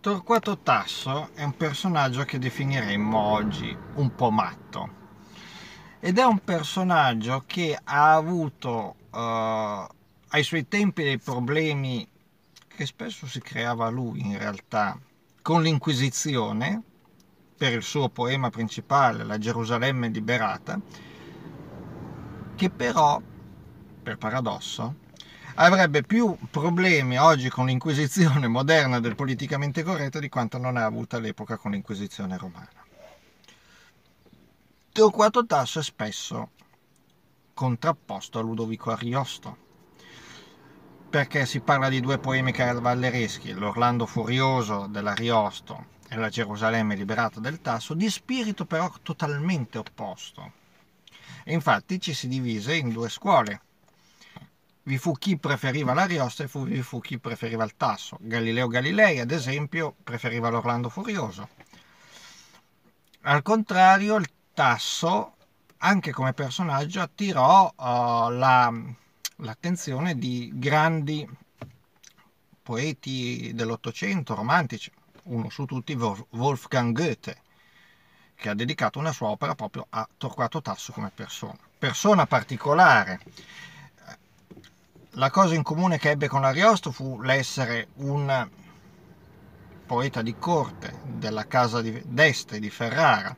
Torquato Tasso è un personaggio che definiremmo oggi un po' matto ed è un personaggio che ha avuto eh, ai suoi tempi dei problemi che spesso si creava lui in realtà con l'Inquisizione per il suo poema principale La Gerusalemme liberata che però, per paradosso, avrebbe più problemi oggi con l'inquisizione moderna del politicamente corretto di quanto non ha avuto all'epoca con l'inquisizione romana. Teo Tasso è spesso contrapposto a Ludovico Ariosto, perché si parla di due poemi cavallereschi, l'Orlando furioso dell'Ariosto e la Gerusalemme liberata del Tasso, di spirito però totalmente opposto. E infatti ci si divise in due scuole, vi fu chi preferiva l'Ariosto e fu, vi fu chi preferiva il Tasso. Galileo Galilei, ad esempio, preferiva l'Orlando Furioso. Al contrario, il Tasso, anche come personaggio, attirò uh, la, l'attenzione di grandi poeti dell'Ottocento, romantici, uno su tutti Wolfgang Goethe, che ha dedicato una sua opera proprio a Torquato Tasso come persona. Persona particolare la cosa in comune che ebbe con Ariosto fu l'essere un poeta di corte della casa di d'Este di Ferrara.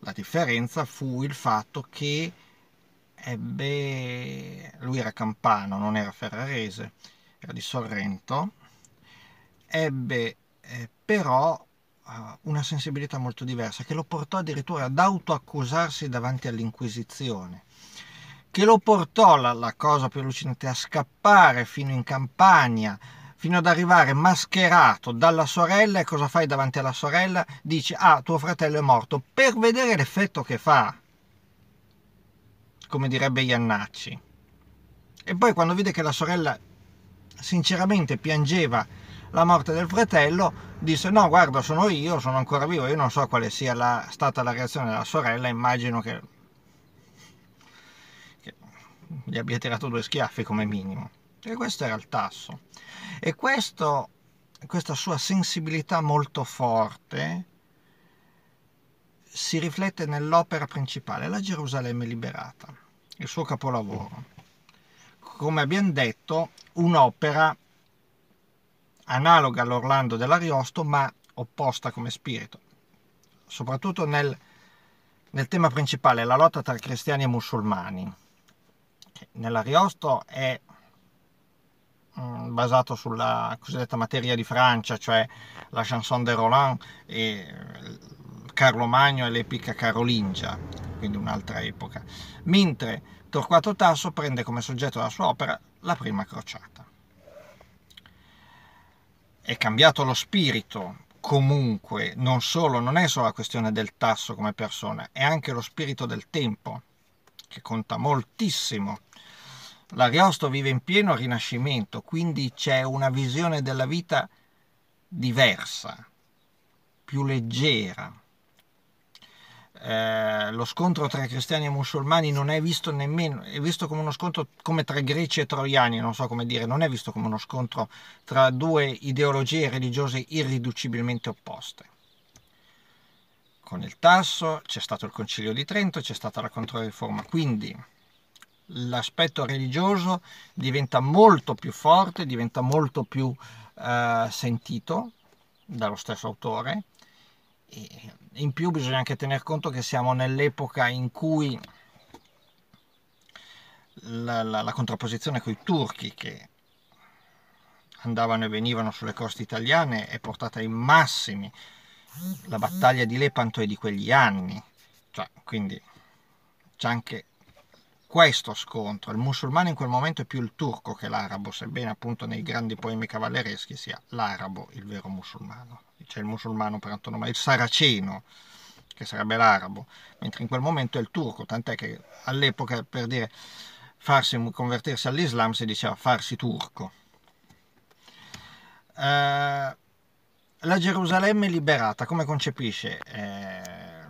La differenza fu il fatto che ebbe... lui era campano, non era ferrarese, era di Sorrento, ebbe eh, però eh, una sensibilità molto diversa che lo portò addirittura ad autoaccusarsi davanti all'Inquisizione che lo portò, la, la cosa più allucinante, a scappare fino in campagna, fino ad arrivare mascherato dalla sorella e cosa fai davanti alla sorella? Dici ah tuo fratello è morto per vedere l'effetto che fa, come direbbe Iannacci. E poi quando vide che la sorella sinceramente piangeva la morte del fratello, disse no guarda sono io, sono ancora vivo, io non so quale sia la, stata la reazione della sorella, immagino che gli abbia tirato due schiaffi come minimo. E questo era il tasso. E questo, questa sua sensibilità molto forte si riflette nell'opera principale, la Gerusalemme liberata, il suo capolavoro. Come abbiamo detto, un'opera analoga all'Orlando dell'Ariosto, ma opposta come spirito, soprattutto nel, nel tema principale, la lotta tra cristiani e musulmani nell'Ariosto è mm, basato sulla cosiddetta materia di Francia, cioè la chanson de Roland e eh, Carlo Magno e l'epica carolingia, quindi un'altra epoca, mentre Torquato Tasso prende come soggetto della sua opera la prima crociata. È cambiato lo spirito, comunque, non solo, non è solo la questione del Tasso come persona, è anche lo spirito del tempo, che conta moltissimo L'Ariosto vive in pieno rinascimento, quindi c'è una visione della vita diversa, più leggera. Eh, lo scontro tra cristiani e musulmani non è visto nemmeno, è visto come uno scontro come tra greci e troiani, non so come dire, non è visto come uno scontro tra due ideologie religiose irriducibilmente opposte. Con il Tasso c'è stato il Concilio di Trento, c'è stata la Controriforma, quindi l'aspetto religioso diventa molto più forte, diventa molto più eh, sentito dallo stesso autore. E in più bisogna anche tener conto che siamo nell'epoca in cui la, la, la contrapposizione con i turchi che andavano e venivano sulle coste italiane è portata ai massimi. La battaglia di Lepanto è di quegli anni, cioè, quindi c'è anche questo scontro. Il musulmano in quel momento è più il turco che l'arabo, sebbene appunto nei grandi poemi cavallereschi sia l'arabo il vero musulmano. C'è il musulmano per antonomasia, il saraceno, che sarebbe l'arabo, mentre in quel momento è il turco, tant'è che all'epoca per dire farsi, convertirsi all'Islam si diceva farsi turco. Eh, la Gerusalemme liberata, come concepisce eh,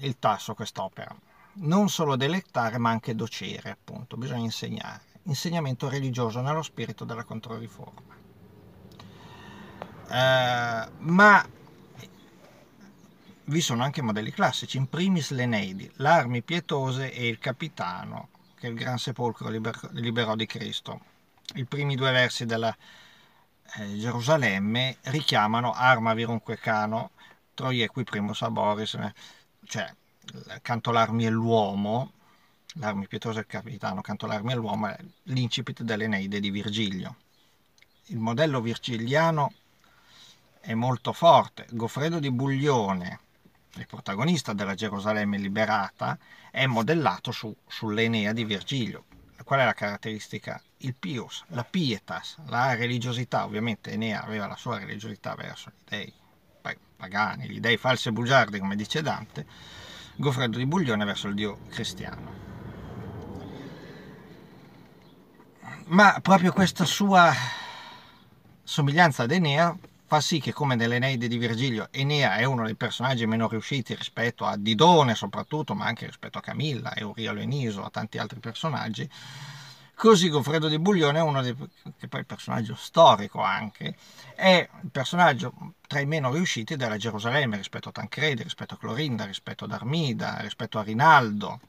il Tasso quest'opera? non solo delettare ma anche docere, appunto, bisogna insegnare. Insegnamento religioso nello spirito della Controriforma. Eh, ma vi sono anche modelli classici, in primis l'Eneidi, l'armi pietose e il capitano, che il gran sepolcro liberò di Cristo. I primi due versi della eh, Gerusalemme richiamano arma virunque cano, troie qui primus aboris, eh, cioè canto l'armi e l'uomo, l'armi pietosa del capitano, canto l'armi e l'uomo, è l'incipit dell'Eneide di Virgilio. Il modello virgiliano è molto forte. Goffredo di Buglione, il protagonista della Gerusalemme liberata, è modellato su, sull'Enea di Virgilio. Qual è la caratteristica? Il pius, la pietas, la religiosità. Ovviamente Enea aveva la sua religiosità verso gli dei pagani, gli dei falsi e bugiardi, come dice Dante Goffredo di Buglione verso il dio cristiano. Ma proprio questa sua somiglianza ad Enea fa sì che come nell'Eneide di Virgilio Enea è uno dei personaggi meno riusciti rispetto a Didone soprattutto, ma anche rispetto a Camilla, Eurialo Eniso, a tanti altri personaggi, Così Goffredo di Buglione è uno dei, che poi è il personaggio storico anche, è il personaggio tra i meno riusciti della Gerusalemme rispetto a Tancredi, rispetto a Clorinda, rispetto ad Armida, rispetto a Rinaldo,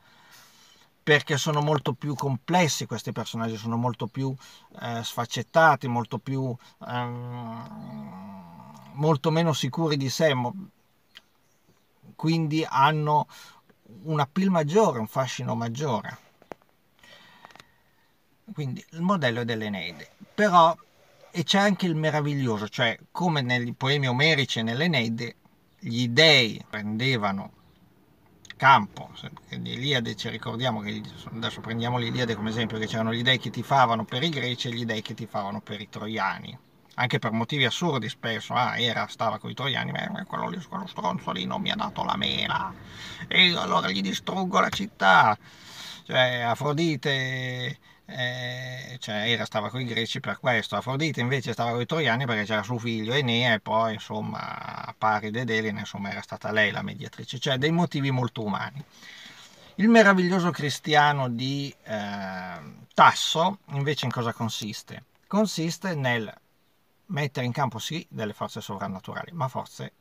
perché sono molto più complessi questi personaggi, sono molto più eh, sfaccettati, molto più... Ehm, molto meno sicuri di sé, quindi hanno un appeal maggiore, un fascino maggiore quindi il modello dell'Eneide. Però e c'è anche il meraviglioso, cioè come nei poemi omerici e nell'Eneide gli dei prendevano campo, l'Iliade ci ricordiamo che adesso prendiamo l'Iliade come esempio, che c'erano gli dei che tifavano per i greci e gli dei che tifavano per i troiani, anche per motivi assurdi spesso, ah era, stava con i troiani, ma quello, lì, quello stronzo lì non mi ha dato la mela, e allora gli distruggo la città, cioè Afrodite eh, cioè Era stava con i greci per questo, Afrodite invece stava con i troiani perché c'era suo figlio Enea e poi insomma a pari ed Elena insomma era stata lei la mediatrice, cioè dei motivi molto umani. Il meraviglioso cristiano di eh, Tasso invece in cosa consiste? Consiste nel mettere in campo sì delle forze sovrannaturali, ma forze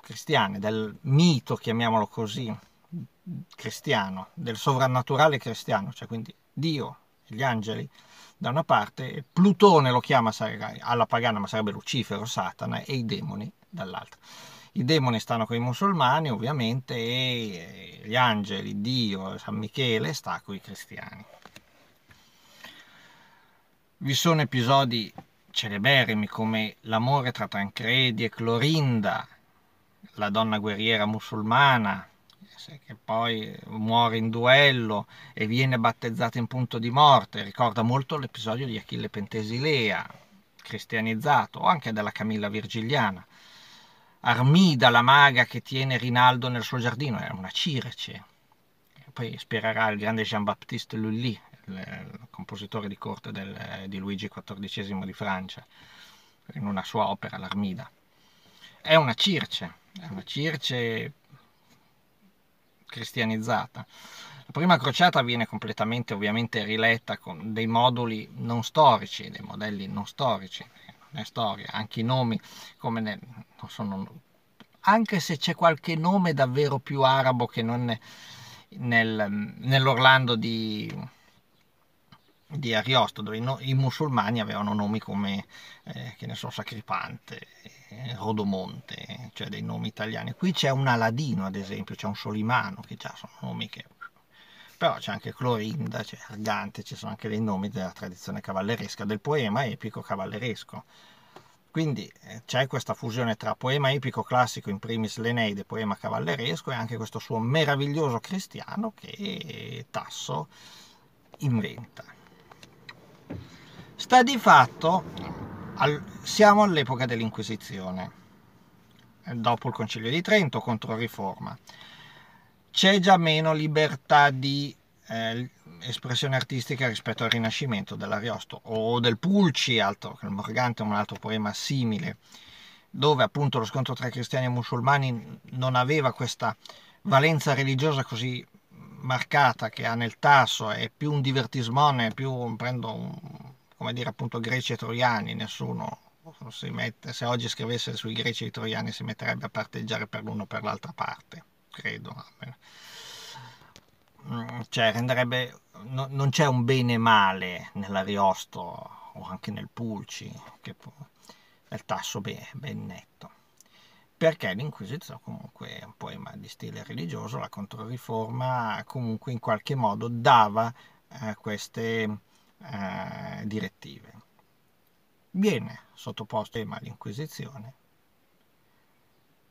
cristiane, del mito, chiamiamolo così, cristiano, del sovrannaturale cristiano, cioè quindi Dio, gli angeli da una parte, Plutone lo chiama alla pagana, ma sarebbe Lucifero, Satana, e i demoni dall'altra. I demoni stanno con i musulmani, ovviamente, e gli angeli, Dio, San Michele sta con i cristiani. Vi sono episodi celeberrimi come l'amore tra Tancredi e Clorinda, la donna guerriera musulmana, che poi muore in duello e viene battezzato in punto di morte, ricorda molto l'episodio di Achille Pentesilea, cristianizzato, o anche della Camilla Virgiliana. Armida, la maga che tiene Rinaldo nel suo giardino, è una circe. Poi ispirerà il grande Jean-Baptiste Lully, il compositore di corte del, di Luigi XIV di Francia, in una sua opera, l'Armida. È una circe, è una circe cristianizzata. La prima crociata viene completamente ovviamente riletta con dei moduli non storici, dei modelli non storici, non è storia, anche i nomi come nel, non sono, anche se c'è qualche nome davvero più arabo che non nel, nell'Orlando di di Ariosto, dove i, musulmani avevano nomi come, eh, che ne so, Sacripante, eh, Rodomonte, cioè dei nomi italiani. Qui c'è un Aladino, ad esempio, c'è un Solimano, che già sono nomi che... Però c'è anche Clorinda, c'è Argante, ci sono anche dei nomi della tradizione cavalleresca, del poema epico cavalleresco. Quindi eh, c'è questa fusione tra poema epico classico, in primis l'Eneide, poema cavalleresco, e anche questo suo meraviglioso cristiano che Tasso inventa. Sta di fatto, al, siamo all'epoca dell'Inquisizione, dopo il Concilio di Trento contro Riforma. C'è già meno libertà di eh, espressione artistica rispetto al Rinascimento dell'Ariosto o del Pulci, altro che il Morgante, un altro poema simile, dove appunto lo scontro tra cristiani e musulmani non aveva questa valenza religiosa così marcata che ha nel tasso è più un divertismone, più un, prendo un, come dire appunto greci e troiani, nessuno si mette, se oggi scrivesse sui greci e troiani si metterebbe a parteggiare per l'uno o per l'altra parte, credo. Mm, cioè renderebbe, no, non c'è un bene e male nell'Ariosto o anche nel Pulci, che è il tasso ben, ben netto perché l'Inquisizione comunque è un poema di stile religioso, la Controriforma comunque in qualche modo dava eh, queste eh, direttive. Viene sottoposto tema all'Inquisizione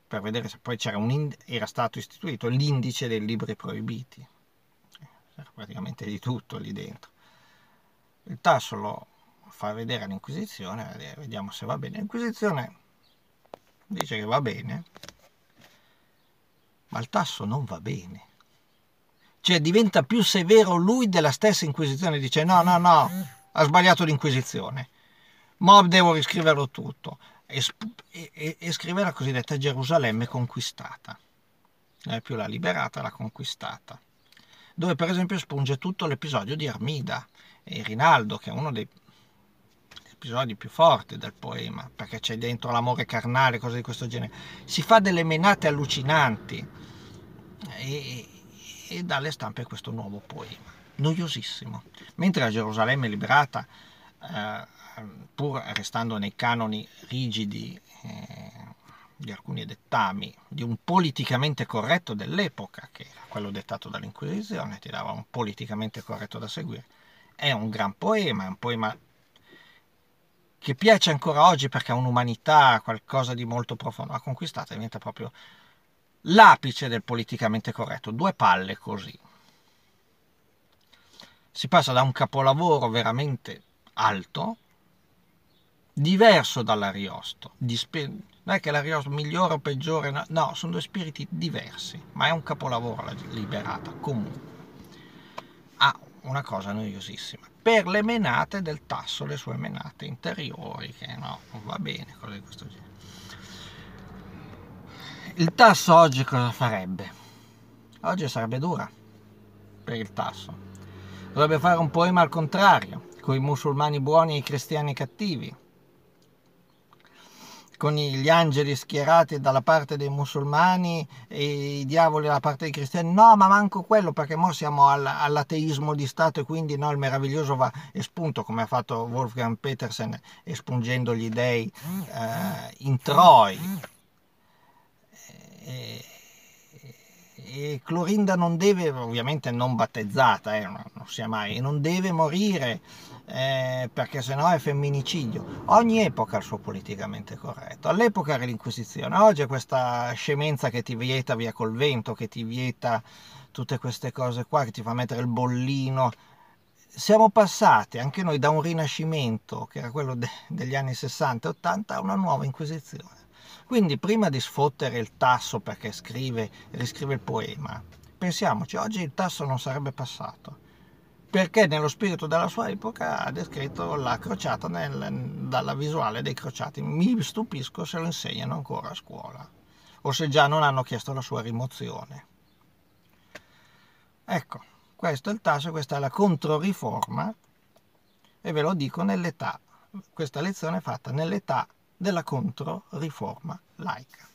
per vedere se poi ind- era stato istituito l'indice dei libri proibiti, eh, c'era praticamente di tutto lì dentro. Il Tasso lo fa vedere all'Inquisizione, vediamo se va bene. L'Inquisizione dice che va bene, ma il tasso non va bene. Cioè diventa più severo lui della stessa Inquisizione, dice no, no, no, ha sbagliato l'Inquisizione, ma devo riscriverlo tutto e, e, e scrivere la cosiddetta Gerusalemme conquistata. Non è più la liberata, la conquistata dove per esempio spunge tutto l'episodio di Armida e Rinaldo, che è uno dei episodi più forti del poema, perché c'è dentro l'amore carnale, cose di questo genere. Si fa delle menate allucinanti e, e dalle stampe questo nuovo poema, noiosissimo. Mentre la Gerusalemme liberata, eh, pur restando nei canoni rigidi eh, di alcuni dettami, di un politicamente corretto dell'epoca, che era quello dettato dall'Inquisizione, ti dava un politicamente corretto da seguire, è un gran poema, è un poema che piace ancora oggi perché ha un'umanità, qualcosa di molto profondo, ha conquistato, diventa proprio l'apice del politicamente corretto, due palle così. Si passa da un capolavoro veramente alto, diverso dall'Ariosto, dispe- non è che l'Ariosto migliore o peggiore, no, no, sono due spiriti diversi, ma è un capolavoro la liberata, comunque. Ha ah, una cosa noiosissima per le menate del tasso, le sue menate interiori, che no, non va bene, cose di questo genere. Il tasso oggi cosa farebbe? Oggi sarebbe dura per il tasso. Dovrebbe fare un poema al contrario, con i musulmani buoni e i cristiani cattivi, con gli angeli schierati dalla parte dei musulmani e i diavoli dalla parte dei cristiani, no ma manco quello perché mo siamo all'ateismo di Stato e quindi no, il meraviglioso va espunto come ha fatto Wolfgang Petersen espungendo gli dei eh, in Troi. E, e Clorinda non deve, ovviamente non battezzata, eh, non, sia mai, non deve morire eh, perché sennò è femminicidio. Ogni epoca ha il suo politicamente corretto. All'epoca era l'Inquisizione, oggi è questa scemenza che ti vieta via col vento, che ti vieta tutte queste cose qua, che ti fa mettere il bollino. Siamo passati anche noi da un rinascimento, che era quello de degli anni 60 e 80, a una nuova Inquisizione. Quindi prima di sfottere il tasso perché scrive, riscrive il poema, pensiamoci, oggi il tasso non sarebbe passato perché nello spirito della sua epoca ha descritto la crociata nel, dalla visuale dei crociati. Mi stupisco se lo insegnano ancora a scuola o se già non hanno chiesto la sua rimozione. Ecco, questo è il tasso, questa è la controriforma e ve lo dico nell'età. Questa lezione è fatta nell'età della controriforma laica.